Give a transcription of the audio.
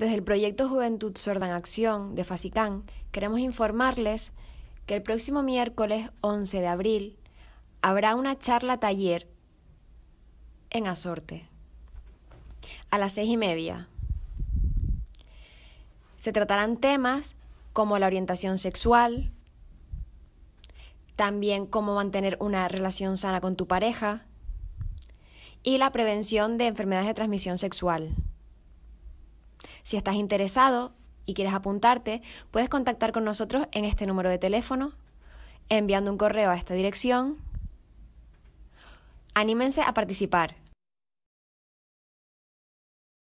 Desde el proyecto Juventud Sorda en Acción de Facicán, queremos informarles que el próximo miércoles 11 de abril habrá una charla taller en Azorte a las seis y media. Se tratarán temas como la orientación sexual, también cómo mantener una relación sana con tu pareja y la prevención de enfermedades de transmisión sexual. Si estás interesado y quieres apuntarte, puedes contactar con nosotros en este número de teléfono, enviando un correo a esta dirección. Anímense a participar.